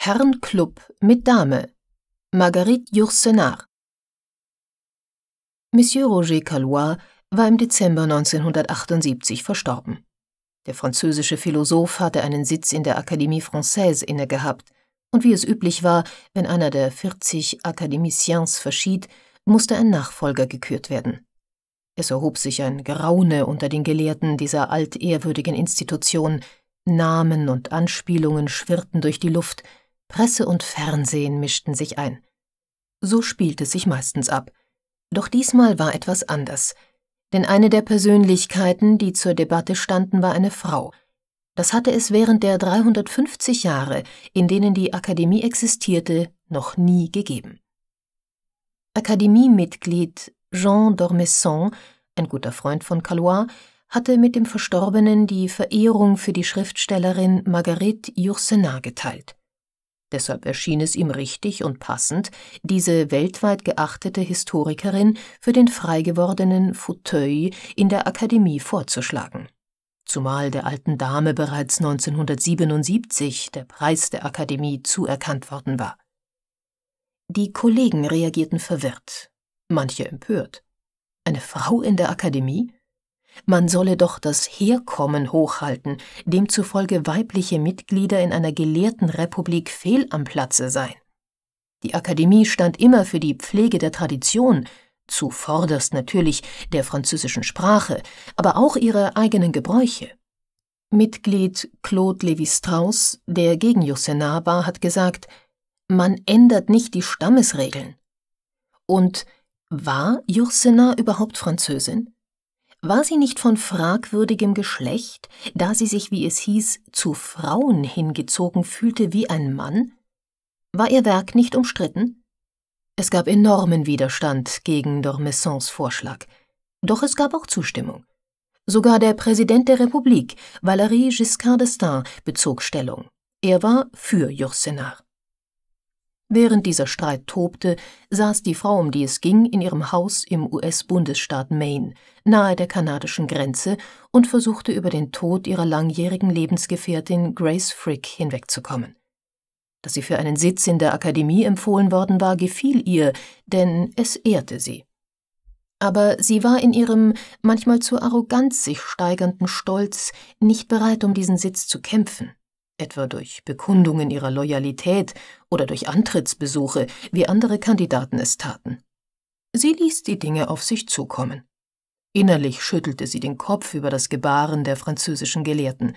Herrenclub mit Dame Marguerite Yourcenar Monsieur Roger Calois war im Dezember 1978 verstorben. Der französische Philosoph hatte einen Sitz in der Académie Française innegehabt, und wie es üblich war, wenn einer der 40 Académiciens verschied, musste ein Nachfolger gekürt werden. Es erhob sich ein Geraune unter den Gelehrten dieser altehrwürdigen Institution, Namen und Anspielungen schwirrten durch die Luft – Presse und Fernsehen mischten sich ein. So spielt es sich meistens ab. Doch diesmal war etwas anders. Denn eine der Persönlichkeiten, die zur Debatte standen, war eine Frau. Das hatte es während der 350 Jahre, in denen die Akademie existierte, noch nie gegeben. Akademiemitglied Jean d'Ormesson, ein guter Freund von Calois, hatte mit dem Verstorbenen die Verehrung für die Schriftstellerin Marguerite Yourcenar geteilt. Deshalb erschien es ihm richtig und passend, diese weltweit geachtete Historikerin für den freigewordenen Fauteuil in der Akademie vorzuschlagen. Zumal der alten Dame bereits 1977 der Preis der Akademie zuerkannt worden war. Die Kollegen reagierten verwirrt, manche empört. Eine Frau in der Akademie? Man solle doch das Herkommen hochhalten, demzufolge weibliche Mitglieder in einer gelehrten Republik fehl am Platze seien. Die Akademie stand immer für die Pflege der Tradition, zuvorderst natürlich der französischen Sprache, aber auch ihrer eigenen Gebräuche. Mitglied Claude Lévi-Strauss, der gegen Yourcenar war, hat gesagt, man ändert nicht die Stammesregeln. Und war Yourcenar überhaupt Französin? War sie nicht von fragwürdigem Geschlecht, da sie sich, wie es hieß, zu Frauen hingezogen fühlte wie ein Mann? War ihr Werk nicht umstritten? Es gab enormen Widerstand gegen d'Ormessons Vorschlag. Doch es gab auch Zustimmung. Sogar der Präsident der Republik, Valéry Giscard d'Estaing, bezog Stellung. Er war für Yourcenar. Während dieser Streit tobte, saß die Frau, um die es ging, in ihrem Haus im US-Bundesstaat Maine, nahe der kanadischen Grenze, und versuchte über den Tod ihrer langjährigen Lebensgefährtin Grace Frick hinwegzukommen. Dass sie für einen Sitz in der Akademie empfohlen worden war, gefiel ihr, denn es ehrte sie. Aber sie war in ihrem manchmal zur Arroganz sich steigernden Stolz nicht bereit, um diesen Sitz zu kämpfen etwa durch Bekundungen ihrer Loyalität oder durch Antrittsbesuche, wie andere Kandidaten es taten. Sie ließ die Dinge auf sich zukommen. Innerlich schüttelte sie den Kopf über das Gebaren der französischen Gelehrten.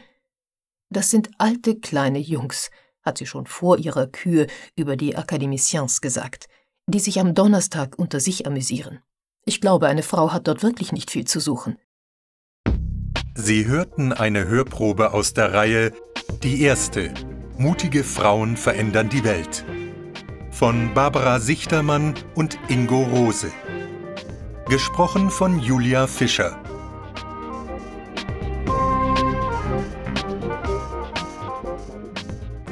Das sind alte kleine Jungs, hat sie schon vor ihrer Kühe über die Akademiciens gesagt, die sich am Donnerstag unter sich amüsieren. Ich glaube, eine Frau hat dort wirklich nicht viel zu suchen. Sie hörten eine Hörprobe aus der Reihe die erste. Mutige Frauen verändern die Welt. Von Barbara Sichtermann und Ingo Rose. Gesprochen von Julia Fischer.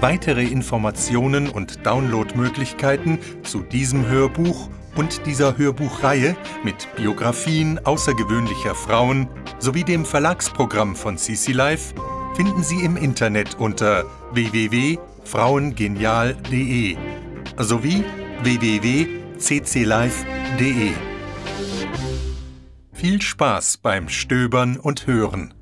Weitere Informationen und Downloadmöglichkeiten zu diesem Hörbuch und dieser Hörbuchreihe mit Biografien außergewöhnlicher Frauen sowie dem Verlagsprogramm von CC Life finden Sie im Internet unter www.frauengenial.de sowie www.cclive.de. Viel Spaß beim Stöbern und Hören!